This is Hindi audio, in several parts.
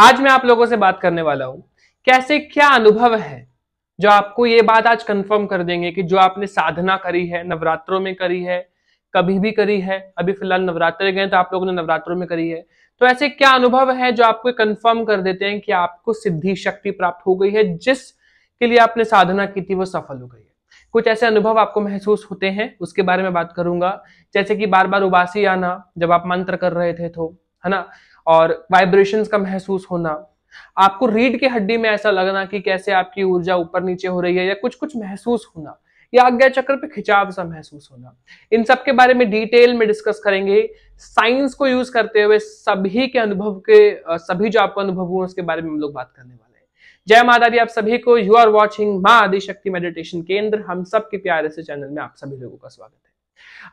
आज मैं आप लोगों से बात करने वाला हूं कैसे क्या अनुभव है जो आपको ये बात आज कंफर्म कर देंगे कि जो आपने साधना करी है नवरात्रों में करी है कभी भी करी है अभी फिलहाल नवरात्र गए तो आप लोगों ने नवरात्रों में करी है तो ऐसे क्या अनुभव है जो आपको कंफर्म कर देते हैं कि आपको सिद्धि शक्ति प्राप्त हो गई है जिस के लिए आपने साधना की थी वो सफल हो गई है कुछ ऐसे अनुभव आपको महसूस होते हैं उसके बारे में बात करूंगा जैसे कि बार बार उबासी आना जब आप मंत्र कर रहे थे तो है ना और वाइब्रेशन का महसूस होना आपको रीढ़ की हड्डी में ऐसा लगना कि कैसे आपकी ऊर्जा ऊपर नीचे हो रही है या कुछ कुछ महसूस होना या आज्ञा चक्र पे खिंचाव सा महसूस होना इन सब के बारे में डिटेल में डिस्कस करेंगे साइंस को यूज करते हुए सभी के अनुभव के सभी जो आपको अनुभव हुए उसके बारे में हम लोग बात करने वाले हैं जय माता दी आप सभी को यू आर वॉचिंग माँ आदिशक्ति मेडिटेशन केंद्र हम सबके प्यारे से चैनल में आप सभी लोगों का स्वागत है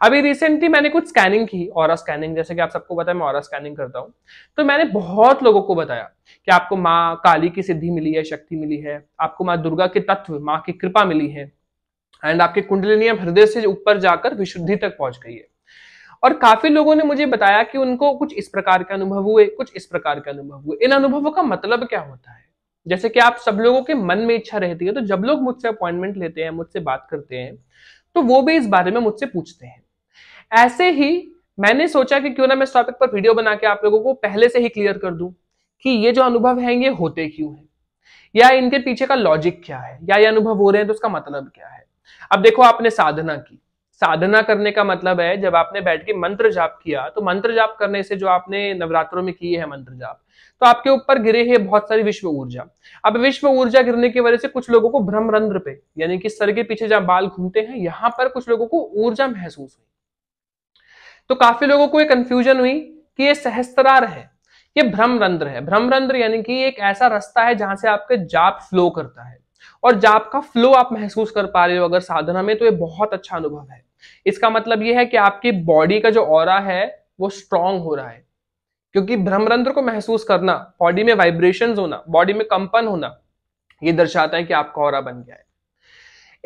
अभी रिसेंटली मैंने कुछ स्कैनिंग की और स्कैनिंग जैसे कि आप सबको पता है मैं और स्कैनिंग करता हूँ तो मैंने बहुत लोगों को बताया कि आपको माँ काली की सिद्धि मिली है शक्ति मिली है आपको माँ दुर्गा के तत्व माँ की कृपा मिली है एंड आपके कुंडलिनी हृदय से ऊपर जाकर विशुद्धि तक पहुंच गई है और काफी लोगों ने मुझे बताया कि उनको कुछ इस प्रकार के अनुभव हुए कुछ इस प्रकार के अनुभव हुए इन अनुभवों का मतलब क्या होता है जैसे कि आप सब लोगों के मन में इच्छा रहती है तो जब लोग मुझसे अपॉइंटमेंट लेते हैं मुझसे बात करते हैं तो वो भी इस बारे में मुझसे पूछते हैं ऐसे ही मैंने सोचा कि क्यों ना मैं इस टॉपिक पर वीडियो बना के आप लोगों को पहले से ही क्लियर कर दूं कि ये जो अनुभव हैं ये होते क्यों हैं या इनके पीछे का लॉजिक क्या है या ये अनुभव हो रहे हैं तो उसका मतलब क्या है अब देखो आपने साधना की साधना करने का मतलब है जब आपने बैठ के मंत्र जाप किया तो मंत्र जाप करने से जो आपने नवरात्रों में किए हैं मंत्र जाप तो आपके ऊपर गिरे है बहुत सारी विश्व ऊर्जा अब विश्व ऊर्जा गिरने की वजह से कुछ लोगों को भ्रमरंध्र पे यानी कि सर के पीछे जहां बाल घूमते हैं यहां पर कुछ लोगों को ऊर्जा महसूस हुई तो काफी लोगों को ये कंफ्यूजन हुई कि ये सहस्त्रार है ये भ्रमरंध्र है भ्रमरंध्र यानी कि एक ऐसा रास्ता है जहां से आपके जाप फ्लो करता है और जाप का फ्लो आप महसूस कर पा रहे हो अगर साधना में तो ये बहुत अच्छा अनुभव है इसका मतलब यह है कि आपकी बॉडी का जो और है वो स्ट्रांग हो रहा है क्योंकि भ्रमरंध्र को महसूस करना बॉडी में वाइब्रेशन होना बॉडी में कंपन होना ये दर्शाता है कि आपका और बन गया है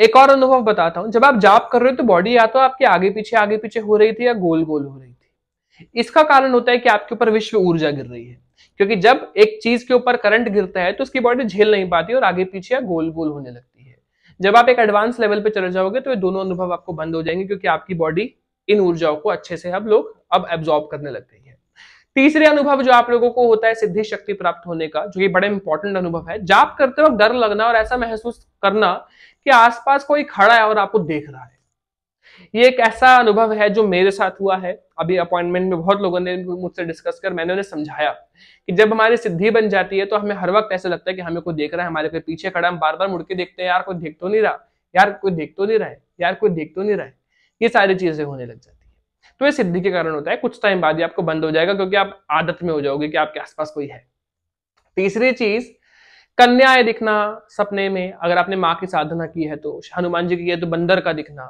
एक और अनुभव बताता हूं जब आप जाप कर रहे हो तो बॉडी या तो आपके आगे पीछे आगे पीछे हो रही थी या गोल गोल हो रही थी इसका कारण होता है कि आपके ऊपर विश्व ऊर्जा गिर रही है क्योंकि जब एक चीज के ऊपर करंट गिरता है तो उसकी बॉडी झेल नहीं पाती और आगे पीछे या गोल गोल होने लगती जब आप एक एडवांस लेवल पे चले जाओगे तो ये दोनों अनुभव आपको बंद हो जाएंगे क्योंकि आपकी बॉडी इन ऊर्जाओं को अच्छे से अब लोग अब एब्जॉर्ब करने लग गई है तीसरे अनुभव जो आप लोगों को होता है सिद्धि शक्ति प्राप्त होने का जो ये बड़ा इंपॉर्टेंट अनुभव है जाप करते वक्त डर लगना और ऐसा महसूस करना कि आसपास कोई खड़ा है और आपको देख रहा है ये एक ऐसा अनुभव है जो मेरे साथ हुआ है अभी अपॉइंटमेंट में बहुत लोगों ने मुझसे डिस्कस कर मैंने उन्हें समझाया कि जब हमारी सिद्धि बन जाती है तो हमें हर वक्त ऐसा लगता है कि हमें कोई देख रहा है हमारे कोई पीछे खड़ा हम बार बार मुड़के देखते हैं यार कोई देख तो नहीं रहा यार कोई देख तो नहीं रहा है यार कोई देख तो नहीं रहा है ये सारी चीजें होने लग जाती है तो ये सिद्धि के कारण होता है कुछ टाइम बाद ये आपको बंद हो जाएगा क्योंकि आप आदत में हो जाओगे कि आपके आसपास कोई है तीसरी चीज कन्याएं दिखना सपने में अगर आपने माँ की साधना की है तो हनुमान जी की है तो बंदर का दिखना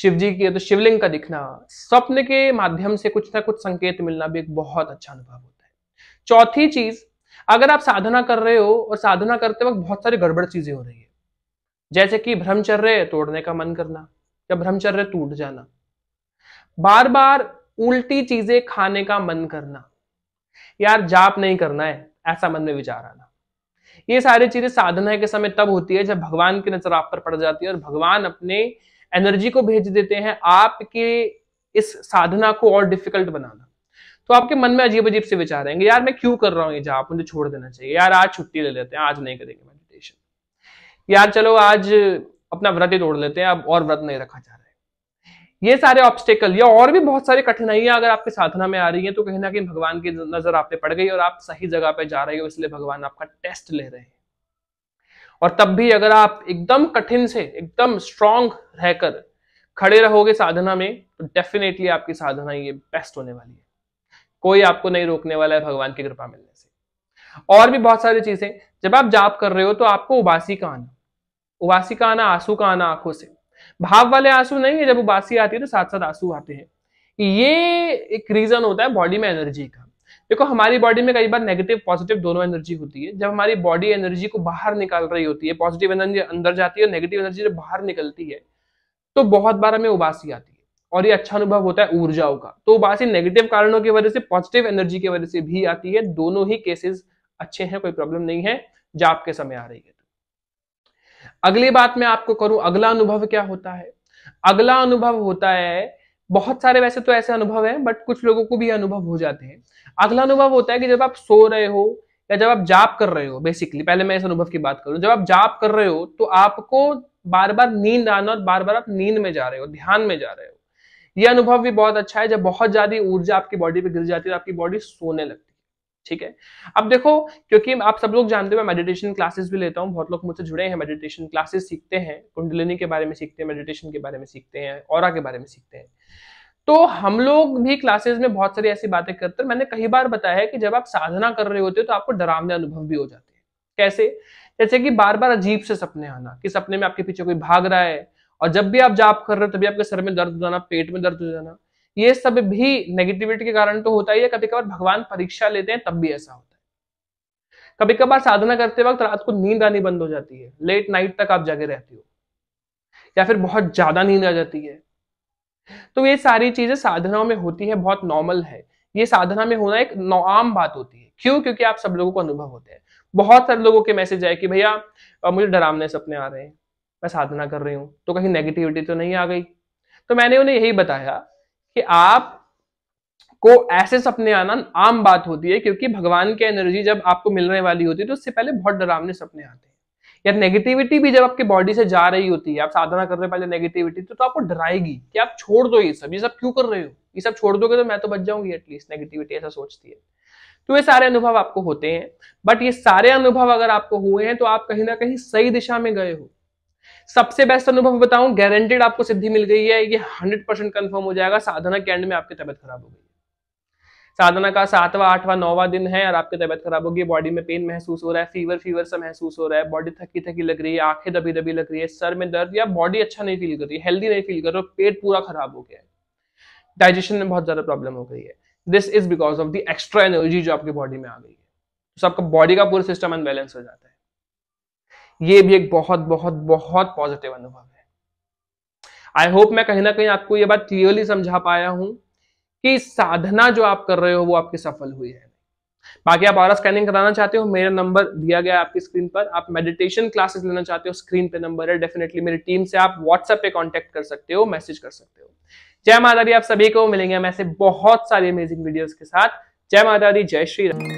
शिव जी की तो शिवलिंग का दिखना स्वप्न के माध्यम से कुछ ना कुछ संकेत मिलना भी एक बहुत अच्छा अनुभव होता है चौथी चीज अगर आप साधना कर रहे हो और साधना करते वक्त बहुत सारी गड़बड़ चीजें हो रही है जैसे कि ब्रह्मचर्य तोड़ने का मन करना या ब्रह्मचर्य टूट जाना बार बार उल्टी चीजें खाने का मन करना यार जाप नहीं करना है ऐसा मन में विचार आना ये सारी चीजें साधना के समय तब होती है जब भगवान की नजर आप पर पड़ जाती है और भगवान अपने एनर्जी को भेज देते हैं आपके इस साधना को और डिफिकल्ट बनाना तो आपके मन में अजीब अजीब से विचार आएंगे यार मैं क्यों कर रहा हूँ ये जाप मुझे छोड़ देना चाहिए यार आज छुट्टी ले लेते हैं आज नहीं करेंगे मेडिटेशन यार चलो आज अपना व्रत ही तोड़ लेते हैं अब और व्रत नहीं रखा जा रहा है ये सारे ऑब्स्टेकल या और भी बहुत सारी कठिनाइयां अगर आपकी साधना में आ रही है तो कहीं ना कहीं भगवान की नजर आप पे पड़ गई और आप सही जगह पे जा रहे हो इसलिए भगवान आपका टेस्ट ले रहे हैं और तब भी अगर आप एकदम कठिन से एकदम स्ट्रांग रहकर खड़े रहोगे साधना में तो डेफिनेटली आपकी साधना ये बेस्ट होने वाली है कोई आपको नहीं रोकने वाला है भगवान की कृपा मिलने से और भी बहुत सारी चीजें जब आप जाप कर रहे हो तो आपको उबासी का आना उबासी का आना आंसू का आना आंखों से भाव वाले आंसू नहीं है जब उबासी आती है तो साथ साथ आंसू आते हैं ये एक रीजन होता है बॉडी में एनर्जी का देखो हमारी बॉडी में कई बार नेगेटिव पॉजिटिव दोनों एनर्जी होती है जब हमारी बॉडी एनर्जी को बाहर निकाल रही होती है पॉजिटिव एनर्जी अंदर जाती है और नेगेटिव एनर्जी जब बाहर निकलती है तो बहुत बार हमें उबासी आती है और ये अच्छा अनुभव होता है ऊर्जाओं का तो उबासी नेगेटिव कारणों की वजह से पॉजिटिव एनर्जी की वजह से भी आती है दोनों ही केसेस अच्छे हैं कोई प्रॉब्लम नहीं है जाप के समय आ रही है अगली बात मैं आपको करूं अगला अनुभव क्या होता है अगला अनुभव होता है बहुत सारे वैसे तो ऐसे अनुभव हैं बट कुछ लोगों को भी अनुभव हो जाते हैं अगला अनुभव होता है कि जब आप सो रहे हो या जब आप जाप कर रहे हो बेसिकली पहले मैं इस अनुभव की बात करूं जब आप जाप कर रहे हो तो आपको बार बार नींद आना और बार बार आप नींद में जा रहे हो ध्यान में जा रहे हो यह अनुभव भी बहुत अच्छा है जब बहुत ज्यादा ऊर्जा आपकी बॉडी पे गिर जाती है और आपकी बॉडी सोने लगती है ठीक है अब देखो क्योंकि आप सब लोग जानते हो मैं मेडिटेशन क्लासेस भी लेता हूँ बहुत लोग मुझसे जुड़े हैं मेडिटेशन क्लासेस सीखते हैं कुंडलिनी के बारे में सीखते हैं मेडिटेशन के बारे में सीखते हैं और के बारे में सीखते हैं तो हम लोग भी क्लासेस में बहुत सारी ऐसी बातें करते हैं मैंने कई बार बताया है कि जब आप साधना कर रहे होते हो तो आपको डरावने अनुभव भी हो जाते हैं कैसे जैसे कि बार बार अजीब से सपने आना कि सपने में आपके पीछे कोई भाग रहा है और जब भी आप जाप कर रहे हो तभी आपके सर में दर्द हो जाना पेट में दर्द हो जाना ये सब भी नेगेटिविटी के कारण तो होता ही है कभी कभार भगवान परीक्षा लेते हैं तब भी ऐसा होता है कभी कभार साधना करते वक्त रात को नींद आनी बंद हो जाती है लेट नाइट तक आप जगे रहती हो या फिर बहुत ज्यादा नींद आ जाती है तो ये सारी चीजें साधनाओं में होती है बहुत नॉर्मल है ये साधना में होना एक आम बात होती है क्यों क्योंकि आप सब लोगों को अनुभव होते हैं बहुत सारे लोगों के मैसेज आए कि भैया मुझे डरावने सपने आ रहे हैं मैं साधना कर रही हूँ तो कहीं नेगेटिविटी तो नहीं आ गई तो मैंने उन्हें यही बताया कि आप को ऐसे सपने आना आम बात होती है क्योंकि भगवान की एनर्जी जब आपको मिलने वाली होती है तो उससे पहले बहुत डरावने सपने आते हैं या नेगेटिविटी भी जब आपके बॉडी से जा रही होती है आप साधना कर रहे पहले नेगेटिविटी तो, तो आपको डराएगी कि आप छोड़ दो ये सब ये सब क्यों कर रहे हो ये सब छोड़ दोगे तो मैं तो बच जाऊंगी एटलीस्ट नेगेटिविटी ऐसा सोचती है तो ये सारे अनुभव आपको होते हैं बट ये सारे अनुभव अगर आपको हुए हैं तो आप कहीं ना कहीं सही दिशा में गए हो सबसे बेस्ट अनुभव बताऊं गारंटेड आपको सिद्धि मिल गई है ये हंड्रेड परसेंट कन्फर्म हो जाएगा साधना के एंड में आपकी तबियत खराब हो गई साधना का सातवां आठवां नौवां दिन है और आपकी तबियत खराब होगी बॉडी में पेन महसूस हो रहा है फीवर फीवर सा महसूस हो रहा है बॉडी थकी थकी लग रही है आंखें दबी दबी लग रही है सर में दर्द या बॉडी अच्छा नहीं फील कर रही हेल्दी नहीं फील कर रहा पेट पूरा खराब हो गया है डाइजेशन में बहुत ज्यादा प्रॉब्लम हो गई है this is because of the extra energy जो आपकी बॉडी में आ गई है तो आपका बॉडी का पूरा सिस्टम अनबैलेंस हो जाता है ये भी एक बहुत बहुत बहुत पॉजिटिव अनुभव है आई होप मैं कहीं ना कहीं आपको ये बात क्लियरली समझा पाया हूं कि साधना जो आप कर रहे हो वो आपकी सफल हुई है बाकी आप और स्कैनिंग कराना चाहते हो मेरा नंबर दिया गया आपकी स्क्रीन पर आप मेडिटेशन क्लासेस लेना चाहते हो स्क्रीन पे नंबर है डेफिनेटली मेरी टीम से आप व्हाट्सएप पे कांटेक्ट कर सकते हो मैसेज कर सकते हो जय माता दी आप सभी को मिलेंगे हम ऐसे बहुत सारी अमेजिंग वीडियोस के साथ जय माता दी जय श्री राम